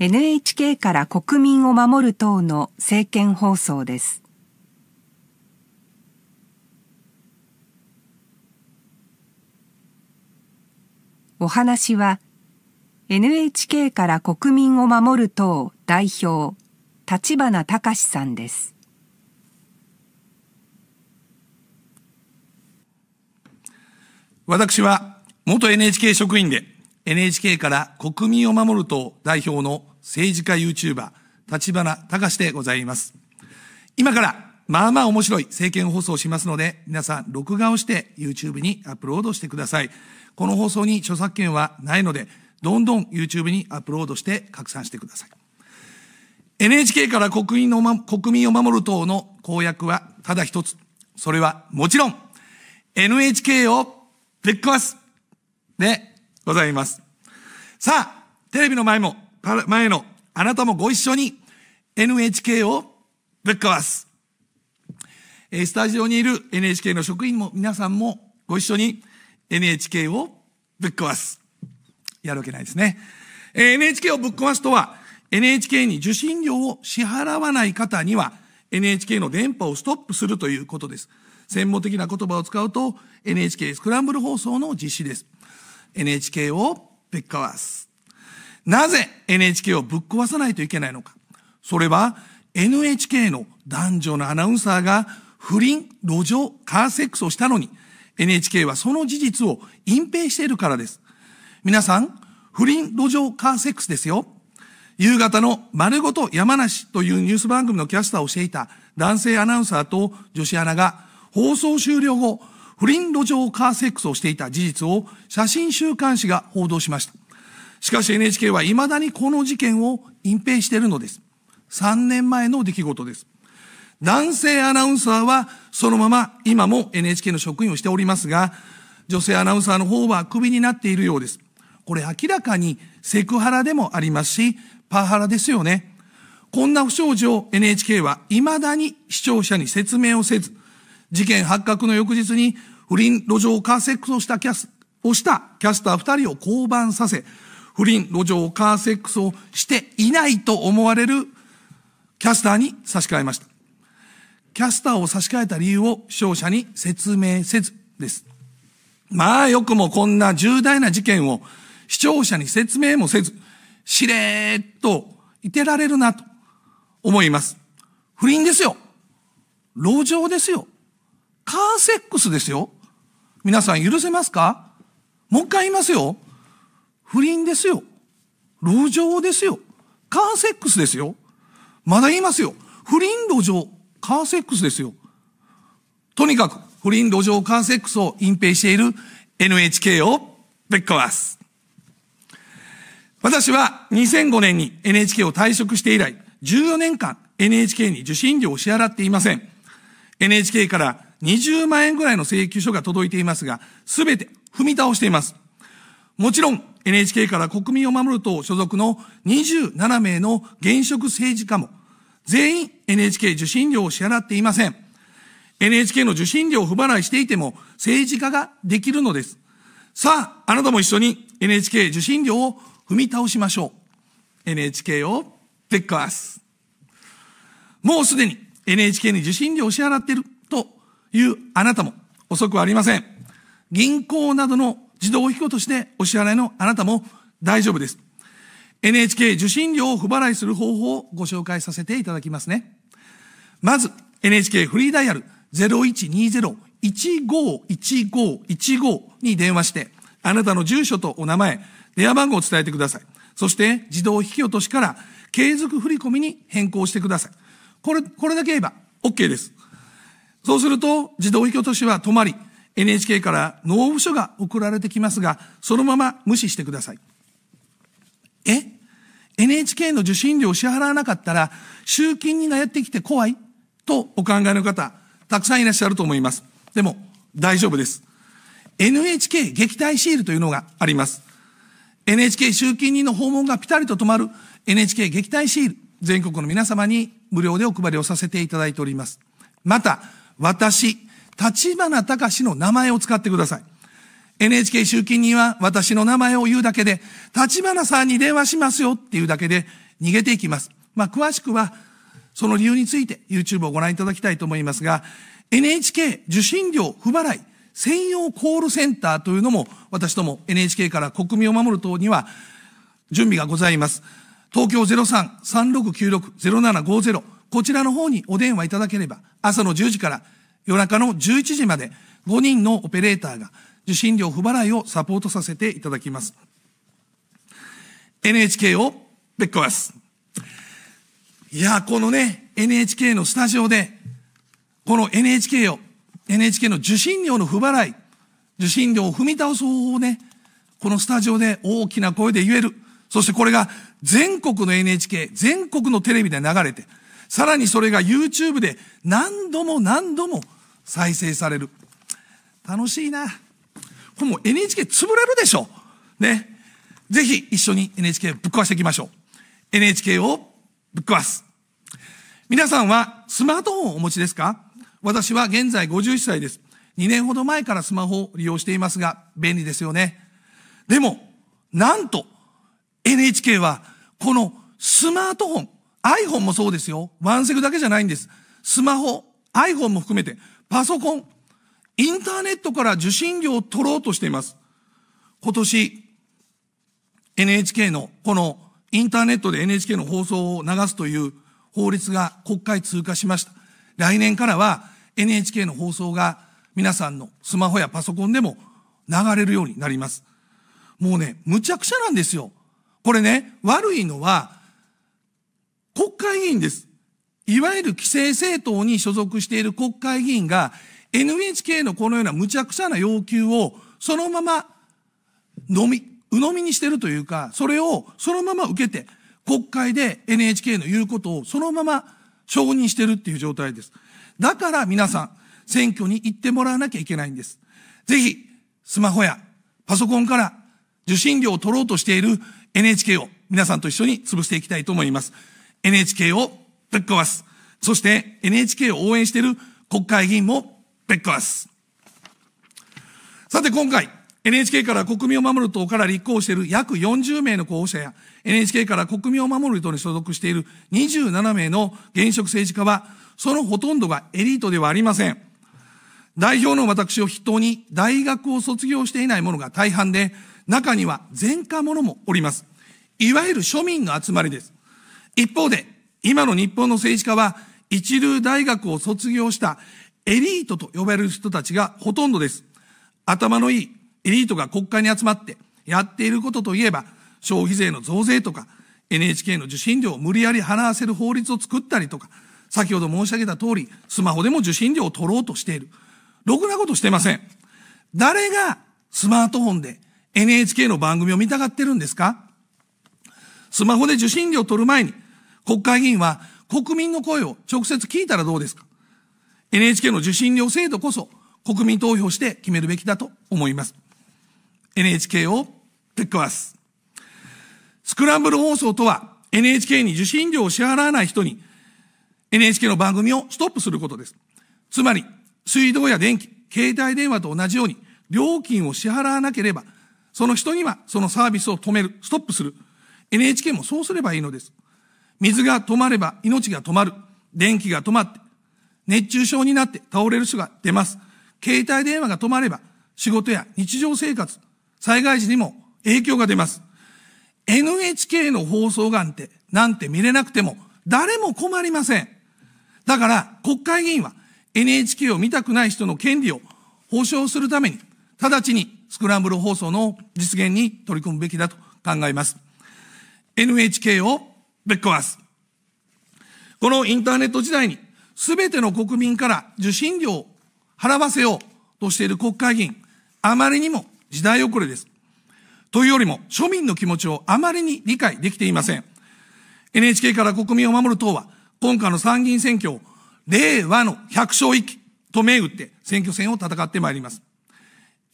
NHK から国民を守る党の政見放送です。お話は NHK から国民を守る党代表立花隆さんです。私は元 NHK 職員で NHK から国民を守る党代表の政治家 YouTuber、立花隆でございます。今から、まあまあ面白い政見放送をしますので、皆さん録画をして YouTube にアップロードしてください。この放送に著作権はないので、どんどん YouTube にアップロードして拡散してください。NHK から国民の、ま、国民を守る党の公約はただ一つ。それはもちろん、NHK をぶっ壊すでございます。さあ、テレビの前も前のあなたもご一緒に NHK をぶっ壊す。えスタジオにいる NHK の職員も皆さんもご一緒に NHK をぶっ壊す。やるわけないですね。え NHK をぶっ壊すとは、NHK に受信料を支払わない方には、NHK の電波をストップするということです。専門的な言葉を使うと、NHK スクランブル放送の実施です。NHK をぶっ壊す。なぜ NHK をぶっ壊さないといけないのか。それは NHK の男女のアナウンサーが不倫、路上、カーセックスをしたのに NHK はその事実を隠蔽しているからです。皆さん、不倫、路上、カーセックスですよ。夕方の丸ごと山梨というニュース番組のキャスターをしていた男性アナウンサーと女子アナが放送終了後、不倫路上カーセックスをしていた事実を写真週刊誌が報道しました。しかし NHK はいまだにこの事件を隠蔽しているのです。3年前の出来事です。男性アナウンサーはそのまま今も NHK の職員をしておりますが、女性アナウンサーの方はクビになっているようです。これ明らかにセクハラでもありますし、パワハラですよね。こんな不祥事を NHK は未だに視聴者に説明をせず、事件発覚の翌日に不倫路上カーセックスをしたキャス、をしたキャスター2人を降板させ、不倫、路上、カーセックスをしていないと思われるキャスターに差し替えました。キャスターを差し替えた理由を視聴者に説明せずです。まあよくもこんな重大な事件を視聴者に説明もせず、しれーっといてられるなと思います。不倫ですよ。路上ですよ。カーセックスですよ。皆さん許せますかもう一回言いますよ。不倫ですよ。路上ですよ。カーセックスですよ。まだ言いますよ。不倫路上、カーセックスですよ。とにかく、不倫路上カーセックスを隠蔽している NHK をぶっ壊す。私は2005年に NHK を退職して以来、14年間 NHK に受信料を支払っていません。NHK から20万円ぐらいの請求書が届いていますが、すべて踏み倒しています。もちろん、NHK から国民を守る党所属の27名の現職政治家も、全員 NHK 受信料を支払っていません。NHK の受信料を不払いしていても政治家ができるのです。さあ、あなたも一緒に NHK 受信料を踏み倒しましょう。NHK をでっかす。もうすでに NHK に受信料を支払っているというあなたも遅くはありません。銀行などの自動引き落としでお支払いのあなたも大丈夫です。NHK 受信料を不払いする方法をご紹介させていただきますね。まず、NHK フリーダイヤル0120-151515に電話して、あなたの住所とお名前、電話番号を伝えてください。そして、自動引き落としから継続振込に変更してください。これ、これだけ言えば OK です。そうすると、自動引き落としは止まり、NHK から納付書が送られてきますが、そのまま無視してください。え ?NHK の受信料を支払わなかったら、集金人がやってきて怖いとお考えの方、たくさんいらっしゃると思います。でも、大丈夫です。NHK 撃退シールというのがあります。NHK 集金人の訪問がピタリと止まる NHK 撃退シール、全国の皆様に無料でお配りをさせていただいております。また、私、立花隆の名前を使ってください。NHK 集金には私の名前を言うだけで、立花さんに電話しますよっていうだけで逃げていきます。まあ、詳しくは、その理由について YouTube をご覧いただきたいと思いますが、NHK 受信料不払い専用コールセンターというのも、私ども NHK から国民を守る党には準備がございます。東京03-3696-0750、こちらの方にお電話いただければ、朝の10時から夜中の11時まで5人のオペレーターが受信料不払いをサポートさせていただきます。NHK をぶっ壊す。いや、このね、NHK のスタジオで、この NHK を、NHK の受信料の不払い、受信料を踏み倒す方法をね、このスタジオで大きな声で言える。そしてこれが全国の NHK、全国のテレビで流れて、さらにそれが YouTube で何度も何度も再生される。楽しいな。これもう NHK 潰れるでしょ。ね。ぜひ一緒に NHK ぶっ壊していきましょう。NHK をぶっ壊す。皆さんはスマートフォンをお持ちですか私は現在51歳です。2年ほど前からスマホを利用していますが、便利ですよね。でも、なんと、NHK は、このスマートフォン、iPhone もそうですよ。ワンセグだけじゃないんです。スマホ、iPhone も含めて、パソコン、インターネットから受信料を取ろうとしています。今年、NHK の、このインターネットで NHK の放送を流すという法律が国会通過しました。来年からは NHK の放送が皆さんのスマホやパソコンでも流れるようになります。もうね、むちゃくちゃなんですよ。これね、悪いのは国会議員です。いわゆる規制政党に所属している国会議員が NHK のこのような無茶苦茶な要求をそのまま飲み、鵜呑みにしてるというか、それをそのまま受けて、国会で NHK の言うことをそのまま承認してるっていう状態です。だから皆さん、選挙に行ってもらわなきゃいけないんです。ぜひ、スマホやパソコンから受信料を取ろうとしている NHK を皆さんと一緒に潰していきたいと思います。NHK をぶっ壊す。そして NHK を応援している国会議員もぶっ壊す。さて今回、NHK から国民を守る党から立候補している約40名の候補者や、NHK から国民を守る党に所属している27名の現職政治家は、そのほとんどがエリートではありません。代表の私を筆頭に、大学を卒業していない者が大半で、中には前科者もおります。いわゆる庶民の集まりです。一方で、今の日本の政治家は一流大学を卒業したエリートと呼ばれる人たちがほとんどです。頭のいいエリートが国会に集まってやっていることといえば消費税の増税とか NHK の受信料を無理やり払わせる法律を作ったりとか先ほど申し上げた通りスマホでも受信料を取ろうとしている。ろくなことしてません。誰がスマートフォンで NHK の番組を見たがってるんですかスマホで受信料を取る前に国会議員は国民の声を直接聞いたらどうですか ?NHK の受信料制度こそ国民投票して決めるべきだと思います。NHK をぶっ壊す。スクランブル放送とは NHK に受信料を支払わない人に NHK の番組をストップすることです。つまり、水道や電気、携帯電話と同じように料金を支払わなければ、その人にはそのサービスを止める、ストップする。NHK もそうすればいいのです。水が止まれば命が止まる。電気が止まって、熱中症になって倒れる人が出ます。携帯電話が止まれば仕事や日常生活、災害時にも影響が出ます。NHK の放送がんて、なんて見れなくても誰も困りません。だから国会議員は NHK を見たくない人の権利を保障するために、直ちにスクランブル放送の実現に取り組むべきだと考えます。NHK をぶっ壊す。このインターネット時代に、すべての国民から受信料を払わせようとしている国会議員、あまりにも時代遅れです。というよりも、庶民の気持ちをあまりに理解できていません。NHK から国民を守る党は、今回の参議院選挙を、令和の百姓揆と銘打って選挙戦を戦ってまいります。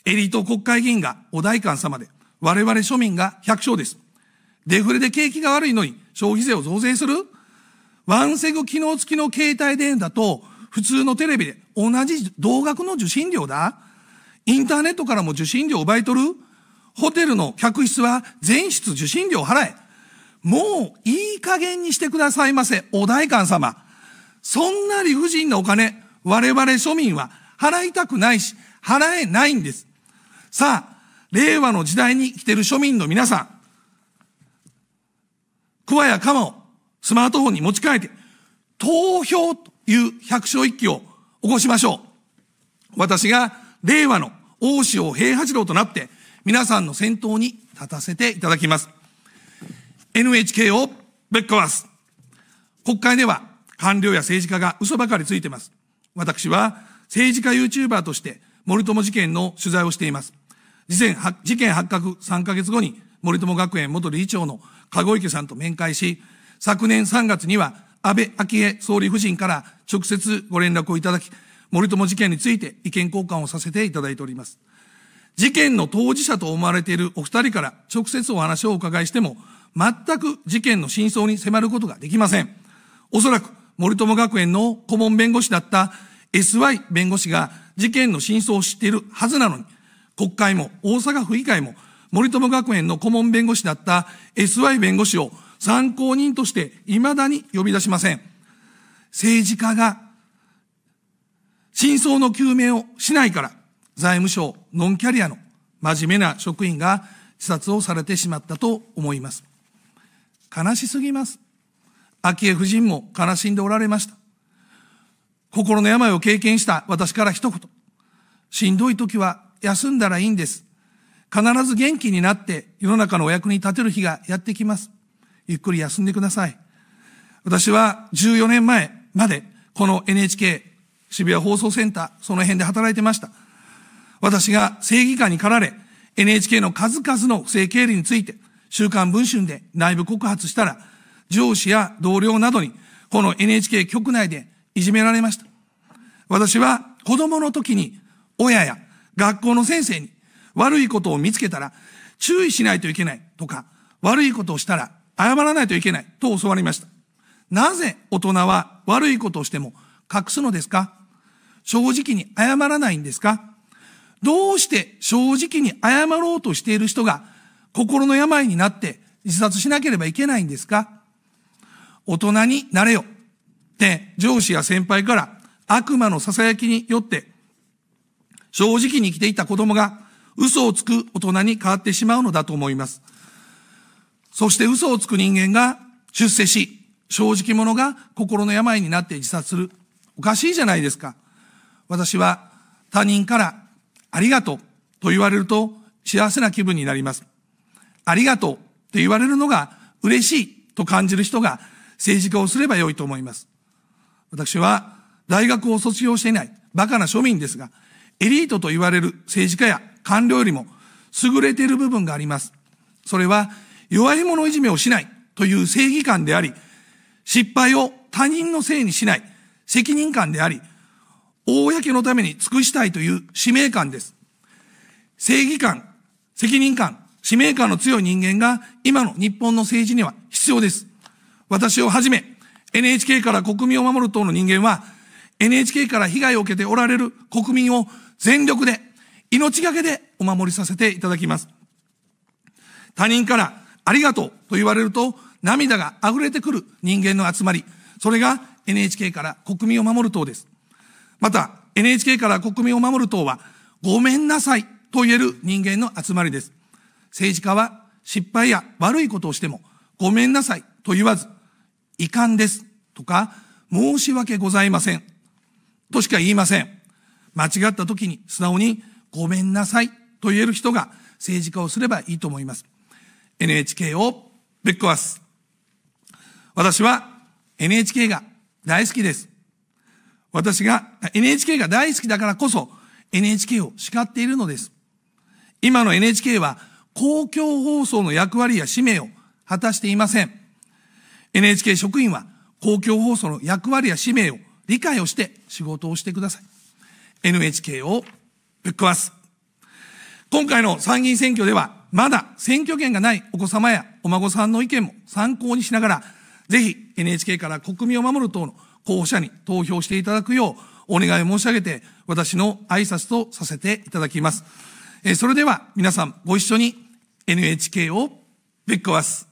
エリート国会議員がお代官様で、我々庶民が百姓です。デフレで景気が悪いのに消費税を増税するワンセグ機能付きの携帯電話だと普通のテレビで同じ同額の受信料だインターネットからも受信料を奪い取るホテルの客室は全室受信料払えもういい加減にしてくださいませ、お代官様。そんな理不尽なお金、我々庶民は払いたくないし、払えないんです。さあ、令和の時代に来ている庶民の皆さん、クワやカマをスマートフォンに持ち替えて、投票という百姓一揆を起こしましょう。私が令和の大塩平八郎となって、皆さんの先頭に立たせていただきます。NHK をぶっ壊す。国会では官僚や政治家が嘘ばかりついてます。私は政治家 YouTuber として森友事件の取材をしています。事件発覚3ヶ月後に森友学園元理事長の籠池さんと面会し、昨年3月には安倍昭恵総理夫人から直接ご連絡をいただき、森友事件について意見交換をさせていただいております。事件の当事者と思われているお二人から直接お話をお伺いしても、全く事件の真相に迫ることができません。おそらく森友学園の顧問弁護士だった SY 弁護士が事件の真相を知っているはずなのに、国会も大阪府議会も森友学園の顧問弁護士だった SY 弁護士を参考人として未だに呼び出しません。政治家が真相の究明をしないから、財務省ノンキャリアの真面目な職員が自殺をされてしまったと思います。悲しすぎます。昭恵夫人も悲しんでおられました。心の病を経験した私から一言。しんどい時は休んだらいいんです。必ず元気になって世の中のお役に立てる日がやってきます。ゆっくり休んでください。私は14年前までこの NHK 渋谷放送センター、その辺で働いてました。私が正義感に駆られ、NHK の数々の不正経理について、週刊文春で内部告発したら、上司や同僚などに、この NHK 局内でいじめられました。私は子供の時に、親や学校の先生に悪いことを見つけたら注意しないといけないとか、悪いことをしたら謝らないといけないと教わりました。なぜ大人は悪いことをしても隠すのですか正直に謝らないんですかどうして正直に謝ろうとしている人が心の病になって自殺しなければいけないんですか大人になれよって上司や先輩から悪魔の囁きによって正直に生きていた子供が嘘をつく大人に変わってしまうのだと思います。そして嘘をつく人間が出世し、正直者が心の病になって自殺する。おかしいじゃないですか。私は他人からありがとうと言われると幸せな気分になります。ありがとうって言われるのが嬉しいと感じる人が政治家をすればよいと思います。私は大学を卒業していないバカな庶民ですが、エリートと言われる政治家や官僚よりも優れている部分があります。それは弱い者いじめをしないという正義感であり、失敗を他人のせいにしない責任感であり、公のために尽くしたいという使命感です。正義感、責任感、使命感の強い人間が今の日本の政治には必要です。私をはじめ NHK から国民を守る党の人間は NHK から被害を受けておられる国民を全力で命がけでお守りさせていただきます。他人からありがとうと言われると涙が溢れてくる人間の集まり、それが NHK から国民を守る党です。また NHK から国民を守る党はごめんなさいと言える人間の集まりです。政治家は失敗や悪いことをしてもごめんなさいと言わず遺憾ですとか申し訳ございませんとしか言いません。間違った時に素直にごめんなさいと言える人が政治家をすればいいと思います。NHK をぶっ壊す。私は NHK が大好きです。私が NHK が大好きだからこそ NHK を叱っているのです。今の NHK は公共放送の役割や使命を果たしていません。NHK 職員は公共放送の役割や使命を理解をして仕事をしてください。NHK をぶっ壊す。今回の参議院選挙では、まだ選挙権がないお子様やお孫さんの意見も参考にしながら、ぜひ NHK から国民を守る党の候補者に投票していただくようお願い申し上げて、私の挨拶とさせていただきます。えそれでは皆さんご一緒に NHK をぶっ壊す。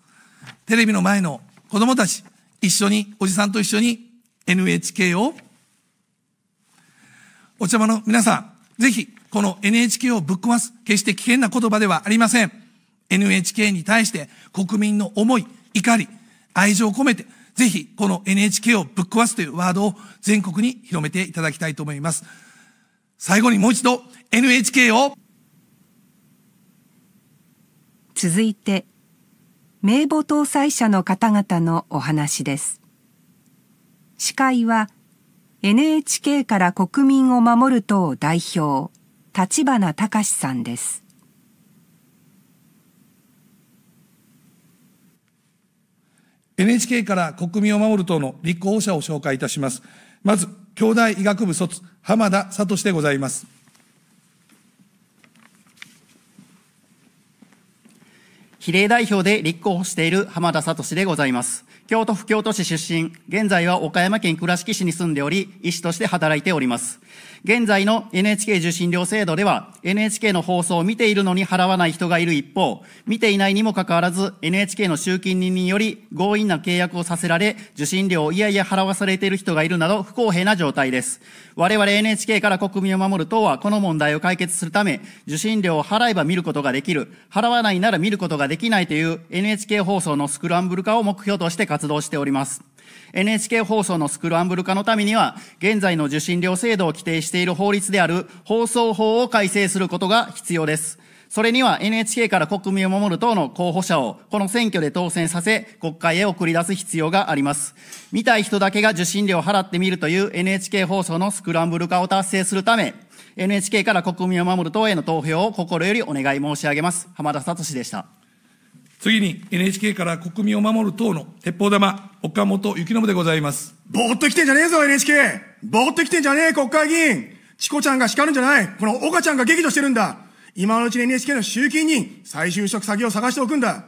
テレビの前の子供たち、一緒に、おじさんと一緒に NHK を。お茶間の皆さん、ぜひ、この NHK をぶっ壊す、決して危険な言葉ではありません。NHK に対して国民の思い、怒り、愛情を込めて、ぜひ、この NHK をぶっ壊すというワードを全国に広めていただきたいと思います。最後にもう一度、NHK を。続いて、名簿搭載者の方々のお話です。司会は、NHK から国民を守る党代表立花隆さんです「NHK から国民を守る党」の立候補者を紹介いたしますまず京大医学部卒浜田聡でございます比例代表で立候補している浜田聡でございます。京都府京都市出身、現在は岡山県倉敷市に住んでおり、医師として働いております。現在の NHK 受信料制度では NHK の放送を見ているのに払わない人がいる一方、見ていないにもかかわらず NHK の集金人により強引な契約をさせられ受信料をいやいや払わされている人がいるなど不公平な状態です。我々 NHK から国民を守る党はこの問題を解決するため受信料を払えば見ることができる、払わないなら見ることができないという NHK 放送のスクランブル化を目標として活動しております。NHK 放送のスクランブル化のためには、現在の受信料制度を規定している法律である放送法を改正することが必要です。それには NHK から国民を守る党の候補者をこの選挙で当選させ、国会へ送り出す必要があります。見たい人だけが受信料を払ってみるという NHK 放送のスクランブル化を達成するため、NHK から国民を守る党への投票を心よりお願い申し上げます。浜田聡でした。次に NHK から国民を守る党の鉄砲玉、岡本幸信でございます。ぼーっと来てんじゃねえぞ、NHK! ぼーっと来てんじゃねえ、国会議員チコちゃんが叱るんじゃないこの岡ちゃんが激怒してるんだ今のうちに NHK の集金人、再就職先を探しておくんだ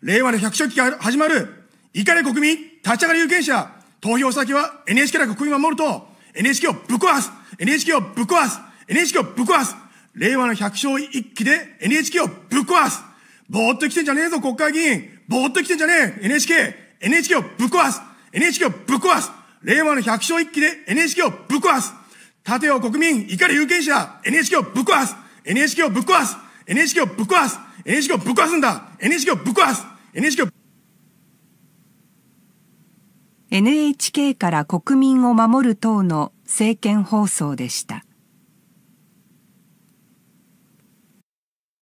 令和の百姓期が始まる怒れ国民、立ち上がり有権者、投票先は NHK ら国民を守ると、NHK をぶっ壊す !NHK をぶっ壊す !NHK をぶっ壊す令和の百姓一揆で NHK をぶっ壊すぼーっと来てんじゃねえぞ、国会議員ぼーっと来てんじゃねえ !NHK!NHK をぶっ壊す !NHK をぶっ壊す令和の百姓一揆で NHK をぶっ壊す盾を国民、怒り有権者 !NHK をぶっ壊す !NHK をぶっ壊す !NHK をぶっ壊す !NHK をぶっ壊すんだ !NHK をぶっ壊す !NHK を NHK から国民を守る党の政見放送でした。